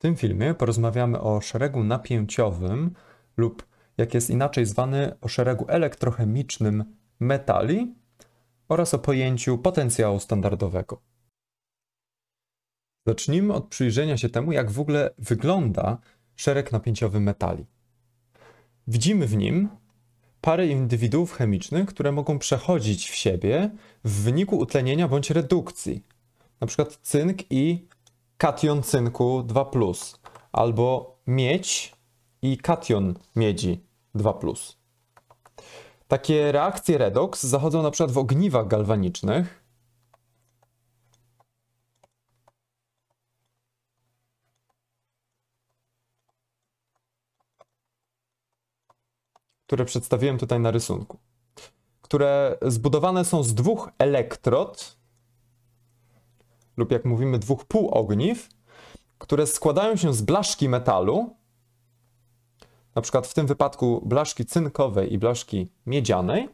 W tym filmie porozmawiamy o szeregu napięciowym lub jak jest inaczej zwany o szeregu elektrochemicznym metali oraz o pojęciu potencjału standardowego. Zacznijmy od przyjrzenia się temu, jak w ogóle wygląda szereg napięciowy metali. Widzimy w nim pary indywiduów chemicznych, które mogą przechodzić w siebie w wyniku utlenienia bądź redukcji, np. cynk i kation cynku 2, albo miedź i kation miedzi 2. Takie reakcje redox zachodzą na przykład w ogniwach galwanicznych. które przedstawiłem tutaj na rysunku, które zbudowane są z dwóch elektrod, lub jak mówimy dwóch półogniw, które składają się z blaszki metalu, na przykład w tym wypadku blaszki cynkowej i blaszki miedzianej,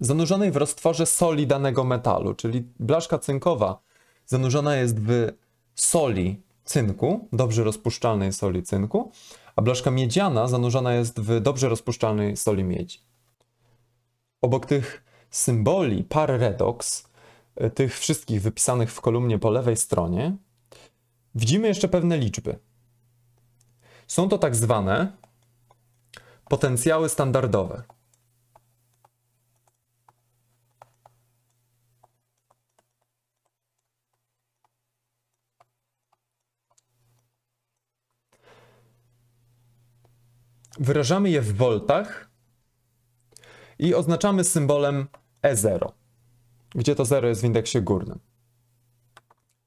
zanurzonej w roztworze soli danego metalu, czyli blaszka cynkowa zanurzona jest w soli cynku, dobrze rozpuszczalnej soli cynku, a blaszka miedziana zanurzona jest w dobrze rozpuszczalnej soli miedzi. Obok tych symboli par redox, E, tych wszystkich wypisanych w kolumnie po lewej stronie, widzimy jeszcze pewne liczby. Są to tak zwane potencjały standardowe. Wyrażamy je w voltach i oznaczamy symbolem E0 gdzie to zero jest w indeksie górnym.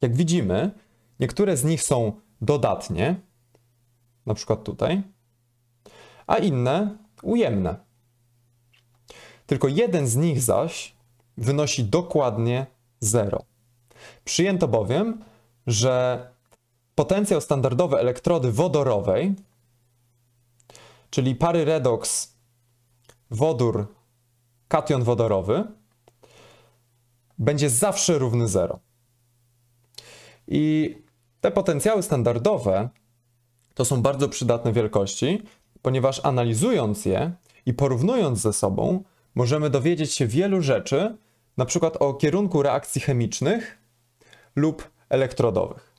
Jak widzimy, niektóre z nich są dodatnie, na przykład tutaj, a inne ujemne. Tylko jeden z nich zaś wynosi dokładnie 0. Przyjęto bowiem, że potencjał standardowy elektrody wodorowej, czyli pary redox wodór kation wodorowy, będzie zawsze równy 0. I te potencjały standardowe to są bardzo przydatne wielkości, ponieważ analizując je i porównując ze sobą, możemy dowiedzieć się wielu rzeczy, na przykład o kierunku reakcji chemicznych lub elektrodowych.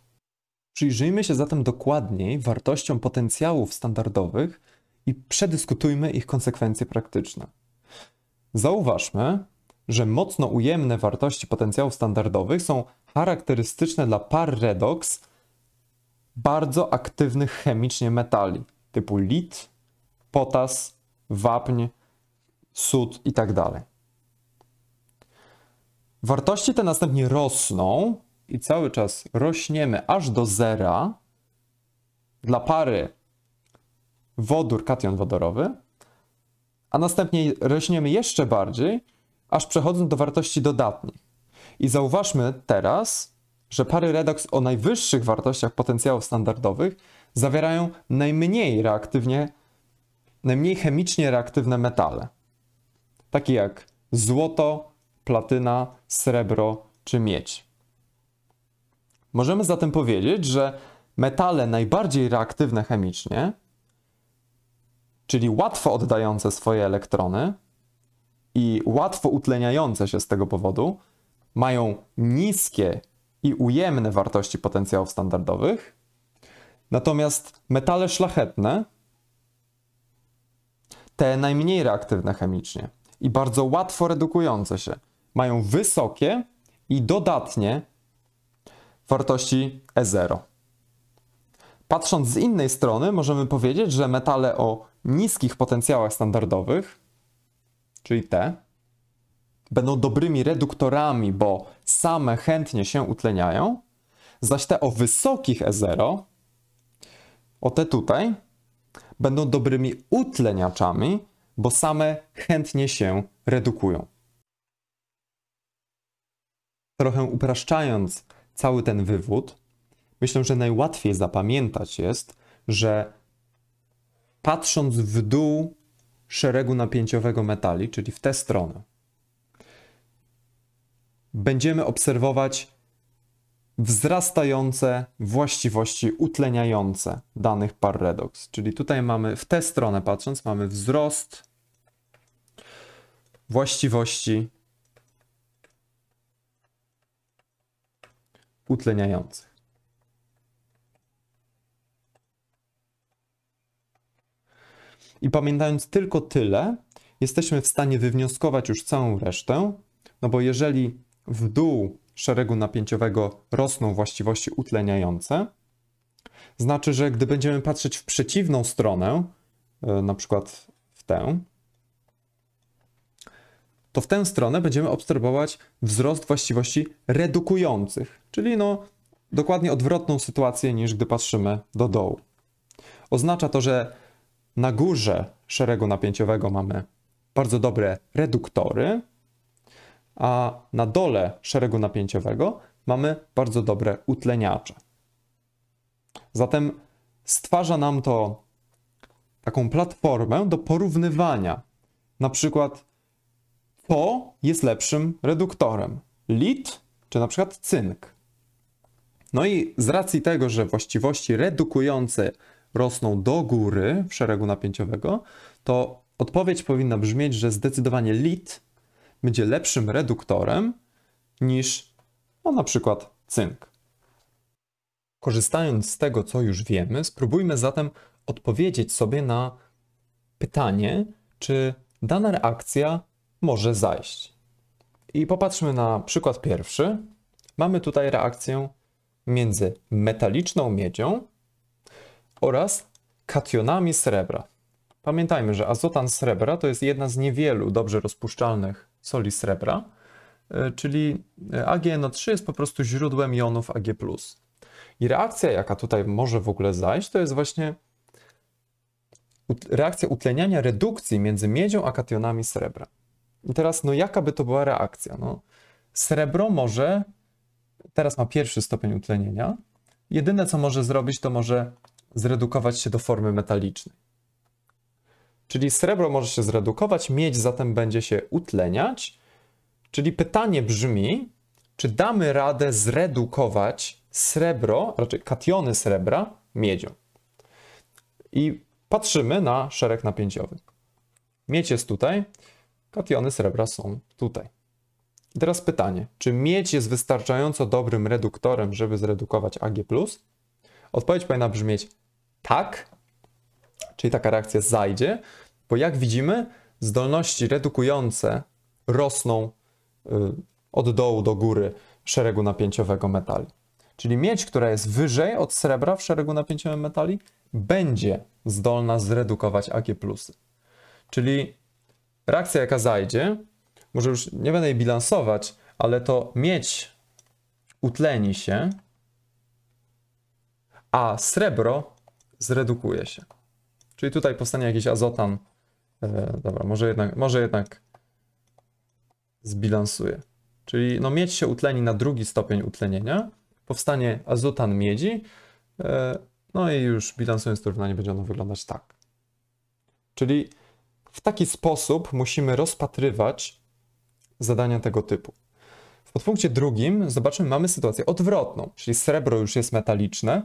Przyjrzyjmy się zatem dokładniej wartościom potencjałów standardowych i przedyskutujmy ich konsekwencje praktyczne. Zauważmy, że mocno ujemne wartości potencjałów standardowych są charakterystyczne dla par redox bardzo aktywnych chemicznie metali typu lit, potas, wapń, sód itd. Tak wartości te następnie rosną i cały czas rośniemy aż do zera dla pary wodór, kation wodorowy, a następnie rośniemy jeszcze bardziej aż przechodzą do wartości dodatnich. I zauważmy teraz, że pary redox o najwyższych wartościach potencjałów standardowych zawierają najmniej reaktywnie, najmniej chemicznie reaktywne metale, takie jak złoto, platyna, srebro czy miedź. Możemy zatem powiedzieć, że metale najbardziej reaktywne chemicznie, czyli łatwo oddające swoje elektrony, i łatwo utleniające się z tego powodu, mają niskie i ujemne wartości potencjałów standardowych, natomiast metale szlachetne, te najmniej reaktywne chemicznie i bardzo łatwo redukujące się, mają wysokie i dodatnie wartości E0. Patrząc z innej strony, możemy powiedzieć, że metale o niskich potencjałach standardowych czyli te, będą dobrymi reduktorami, bo same chętnie się utleniają, zaś te o wysokich E0, o te tutaj, będą dobrymi utleniaczami, bo same chętnie się redukują. Trochę upraszczając cały ten wywód, myślę, że najłatwiej zapamiętać jest, że patrząc w dół szeregu napięciowego metali, czyli w tę stronę, będziemy obserwować wzrastające właściwości utleniające danych par redox. Czyli tutaj mamy, w tę stronę patrząc, mamy wzrost właściwości utleniających. I pamiętając tylko tyle, jesteśmy w stanie wywnioskować już całą resztę, no bo jeżeli w dół szeregu napięciowego rosną właściwości utleniające, znaczy, że gdy będziemy patrzeć w przeciwną stronę, e, na przykład w tę, to w tę stronę będziemy obserwować wzrost właściwości redukujących, czyli no dokładnie odwrotną sytuację niż gdy patrzymy do dołu. Oznacza to, że na górze szeregu napięciowego mamy bardzo dobre reduktory, a na dole szeregu napięciowego mamy bardzo dobre utleniacze. Zatem stwarza nam to taką platformę do porównywania. Na przykład to jest lepszym reduktorem, lit czy na przykład cynk. No i z racji tego, że właściwości redukujące rosną do góry w szeregu napięciowego, to odpowiedź powinna brzmieć, że zdecydowanie lit będzie lepszym reduktorem niż no, na przykład cynk. Korzystając z tego, co już wiemy, spróbujmy zatem odpowiedzieć sobie na pytanie, czy dana reakcja może zajść. I popatrzmy na przykład pierwszy. Mamy tutaj reakcję między metaliczną miedzią oraz kationami srebra. Pamiętajmy, że azotan srebra to jest jedna z niewielu dobrze rozpuszczalnych soli srebra, e, czyli e, AgNO3 jest po prostu źródłem jonów Ag+. I reakcja, jaka tutaj może w ogóle zajść, to jest właśnie reakcja utleniania redukcji między miedzią a kationami srebra. I teraz, no jaka by to była reakcja? No, srebro może, teraz ma pierwszy stopień utlenienia, jedyne co może zrobić, to może zredukować się do formy metalicznej. Czyli srebro może się zredukować, miedź zatem będzie się utleniać. Czyli pytanie brzmi, czy damy radę zredukować srebro, raczej kationy srebra miedzią? I patrzymy na szereg napięciowy. Miedź jest tutaj, kationy srebra są tutaj. I teraz pytanie, czy miedź jest wystarczająco dobrym reduktorem, żeby zredukować Ag+. Odpowiedź powinna brzmieć tak, czyli taka reakcja zajdzie, bo jak widzimy, zdolności redukujące rosną y, od dołu do góry szeregu napięciowego metali. Czyli miedź, która jest wyżej od srebra w szeregu napięciowym metali, będzie zdolna zredukować Ag+. Czyli reakcja jaka zajdzie, może już nie będę jej bilansować, ale to miedź utleni się, a srebro zredukuje się. Czyli tutaj powstanie jakiś azotan. E, dobra, może jednak, może jednak zbilansuje. Czyli no, miedź się utleni na drugi stopień utlenienia, powstanie azotan miedzi, e, no i już bilansując to równanie będzie ono wyglądać tak. Czyli w taki sposób musimy rozpatrywać zadania tego typu. W podpunkcie drugim, zobaczmy, mamy sytuację odwrotną, czyli srebro już jest metaliczne,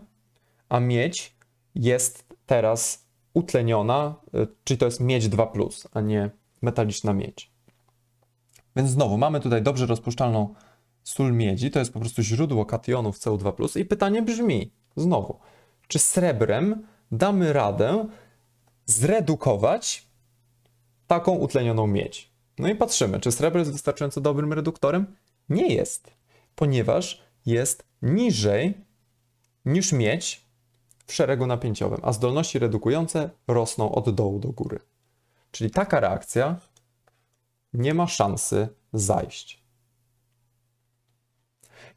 a miedź jest teraz utleniona, y, czyli to jest miedź 2, a nie metaliczna miedź. Więc znowu mamy tutaj dobrze rozpuszczalną sól miedzi, to jest po prostu źródło kationów CO2. I pytanie brzmi znowu, czy srebrem damy radę zredukować taką utlenioną miedź? No i patrzymy, czy srebro jest wystarczająco dobrym reduktorem? Nie jest, ponieważ jest niżej niż miedź w szeregu napięciowym, a zdolności redukujące rosną od dołu do góry. Czyli taka reakcja nie ma szansy zajść.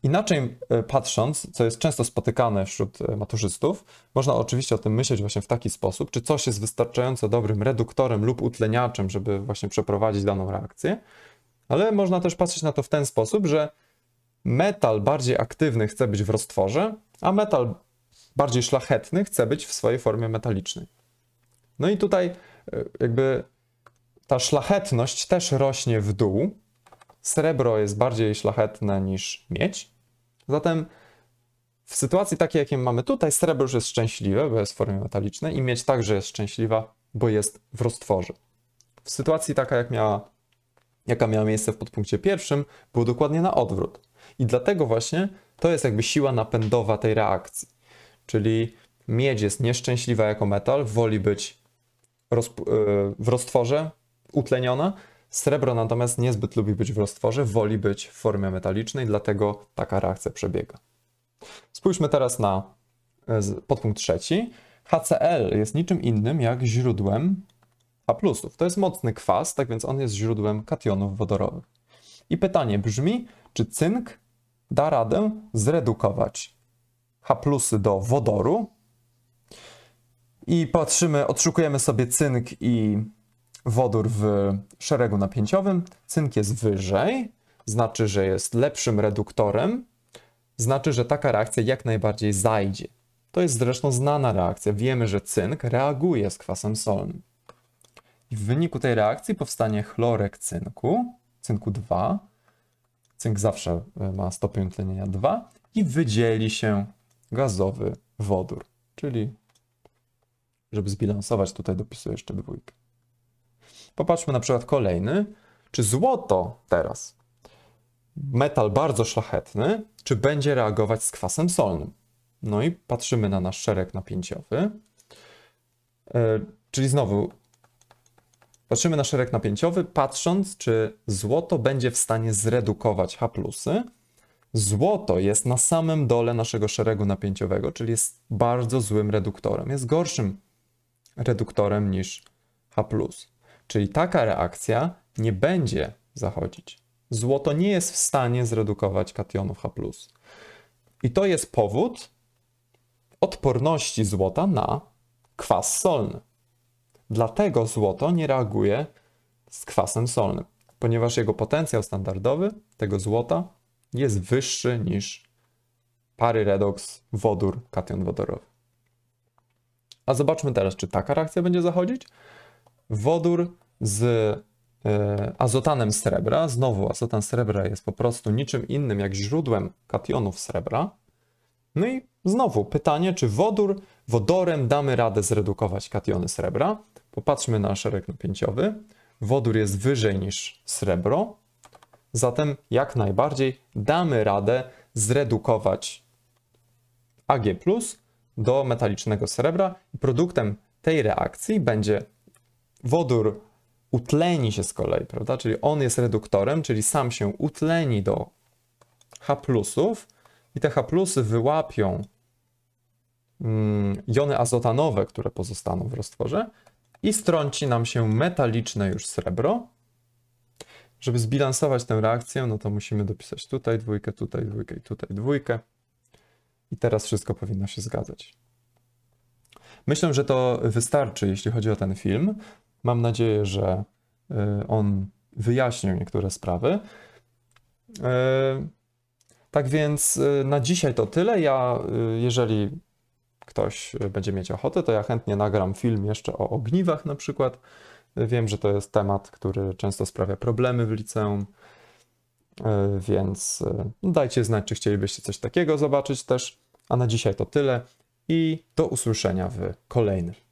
Inaczej e, patrząc, co jest często spotykane wśród e, maturzystów, można oczywiście o tym myśleć właśnie w taki sposób, czy coś jest wystarczająco dobrym reduktorem lub utleniaczem, żeby właśnie przeprowadzić daną reakcję, ale można też patrzeć na to w ten sposób, że metal bardziej aktywny chce być w roztworze, a metal bardziej szlachetny chce być w swojej formie metalicznej. No i tutaj e, jakby ta szlachetność też rośnie w dół. Srebro jest bardziej szlachetne niż miedź. Zatem w sytuacji takiej, jakiej mamy tutaj, srebro już jest szczęśliwe, bo jest w formie metalicznej i miedź także jest szczęśliwa, bo jest w roztworze. W sytuacji taka, jak miała, jaka miała miejsce w podpunkcie pierwszym, było dokładnie na odwrót. I dlatego właśnie to jest jakby siła napędowa tej reakcji. Czyli miedź jest nieszczęśliwa jako metal, woli być e, w roztworze, utleniona. Srebro natomiast niezbyt lubi być w roztworze, woli być w formie metalicznej, dlatego taka reakcja przebiega. Spójrzmy teraz na e, podpunkt trzeci. HCl jest niczym innym jak źródłem plusów. To jest mocny kwas, tak więc on jest źródłem kationów wodorowych. I pytanie brzmi, czy cynk da radę zredukować H do wodoru. I patrzymy, odszukujemy sobie cynk i wodór w szeregu napięciowym. Cynk jest wyżej, znaczy, że jest lepszym reduktorem, znaczy, że taka reakcja jak najbardziej zajdzie. To jest zresztą znana reakcja. Wiemy, że cynk reaguje z kwasem solnym. I w wyniku tej reakcji powstanie chlorek cynku, cynku 2. Cynk zawsze e, ma stopień tlenienia 2 i wydzieli się gazowy wodór, czyli żeby zbilansować, tutaj dopisuję jeszcze dwójkę. Popatrzmy na przykład kolejny. Czy złoto teraz, metal bardzo szlachetny, czy będzie reagować z kwasem solnym? No i patrzymy na nasz szereg napięciowy. E, czyli znowu patrzymy na szereg napięciowy, patrząc, czy złoto będzie w stanie zredukować H, Złoto jest na samym dole naszego szeregu napięciowego, czyli jest bardzo złym reduktorem. Jest gorszym reduktorem niż H. Czyli taka reakcja nie będzie zachodzić. Złoto nie jest w stanie zredukować kationów H. I to jest powód odporności złota na kwas solny. Dlatego złoto nie reaguje z kwasem solnym, ponieważ jego potencjał standardowy tego złota jest wyższy niż redox wodór kation wodorowy. A zobaczmy teraz, czy taka reakcja będzie zachodzić. Wodór z e, azotanem srebra, znowu azotan srebra jest po prostu niczym innym jak źródłem kationów srebra. No i znowu pytanie, czy wodór wodorem damy radę zredukować kationy srebra? Popatrzmy na szereg napięciowy. Wodór jest wyżej niż srebro, Zatem jak najbardziej damy radę zredukować Ag do metalicznego srebra i produktem tej reakcji będzie wodór utleni się z kolei, prawda? Czyli on jest reduktorem, czyli sam się utleni do H i te H wyłapią mm, jony azotanowe, które pozostaną w roztworze i strąci nam się metaliczne już srebro, żeby zbilansować tę reakcję, no to musimy dopisać tutaj dwójkę, tutaj dwójkę i tutaj dwójkę. I teraz wszystko powinno się zgadzać. Myślę, że to wystarczy, jeśli chodzi o ten film. Mam nadzieję, że y, on wyjaśnił niektóre sprawy. Y, tak więc y, na dzisiaj to tyle. Ja, jeżeli ktoś będzie mieć ochotę, to ja chętnie nagram film jeszcze o ogniwach na przykład. Wiem, że to jest temat, który często sprawia problemy w liceum, e, więc e, no dajcie znać, czy chcielibyście coś takiego zobaczyć też. A na dzisiaj to tyle i do usłyszenia w kolejnym.